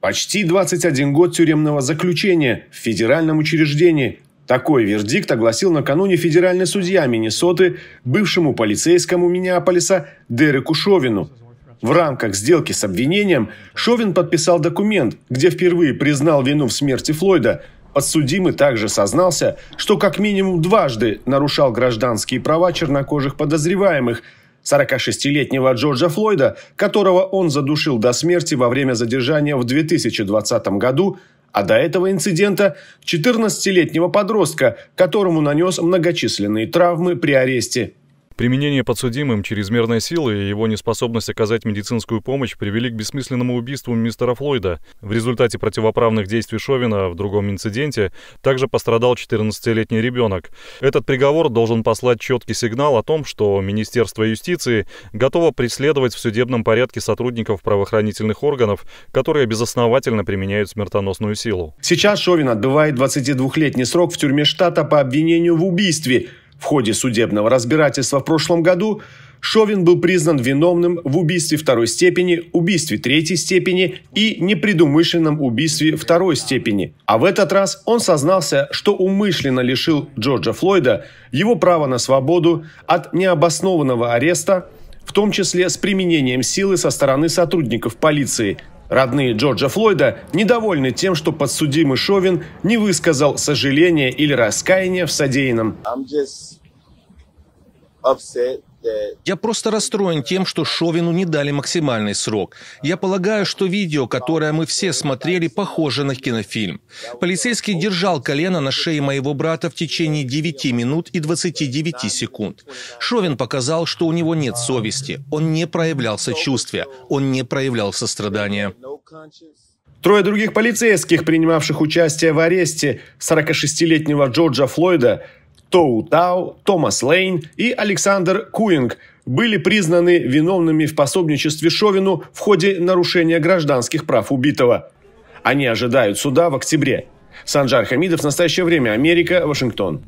Почти 21 год тюремного заключения в федеральном учреждении. Такой вердикт огласил накануне федеральный судья Миннесоты бывшему полицейскому Миннеаполиса Дереку Шовину. В рамках сделки с обвинением Шовин подписал документ, где впервые признал вину в смерти Флойда. Подсудимый также сознался, что как минимум дважды нарушал гражданские права чернокожих подозреваемых – 46-летнего Джорджа Флойда, которого он задушил до смерти во время задержания в 2020 году, а до этого инцидента 14-летнего подростка, которому нанес многочисленные травмы при аресте. Применение подсудимым чрезмерной силы и его неспособность оказать медицинскую помощь привели к бессмысленному убийству мистера Флойда. В результате противоправных действий Шовина в другом инциденте также пострадал 14-летний ребенок. Этот приговор должен послать четкий сигнал о том, что Министерство юстиции готово преследовать в судебном порядке сотрудников правоохранительных органов, которые безосновательно применяют смертоносную силу. Сейчас Шовин отбывает 22-летний срок в тюрьме штата по обвинению в убийстве – в ходе судебного разбирательства в прошлом году Шовин был признан виновным в убийстве второй степени, убийстве третьей степени и непредумышленном убийстве второй степени. А в этот раз он сознался, что умышленно лишил Джорджа Флойда его права на свободу от необоснованного ареста, в том числе с применением силы со стороны сотрудников полиции, Родные Джорджа Флойда недовольны тем, что подсудимый Шовин не высказал сожаления или раскаяния в содеянном. Э, Я просто расстроен тем, что Шовину не дали максимальный срок. Я полагаю, что видео, которое мы все смотрели, похоже на кинофильм. Полицейский держал колено на шее моего брата в течение 9 минут и 29 секунд. Шовин показал, что у него нет совести. Он не проявлял сочувствия. Он не проявлял сострадания. Трое других полицейских, принимавших участие в аресте 46-летнего Джорджа Флойда, Тоу Тау, Томас Лейн и Александр Куинг были признаны виновными в пособничестве Шовину в ходе нарушения гражданских прав убитого. Они ожидают суда в октябре. Санжар Хамидов, в настоящее время, Америка, Вашингтон.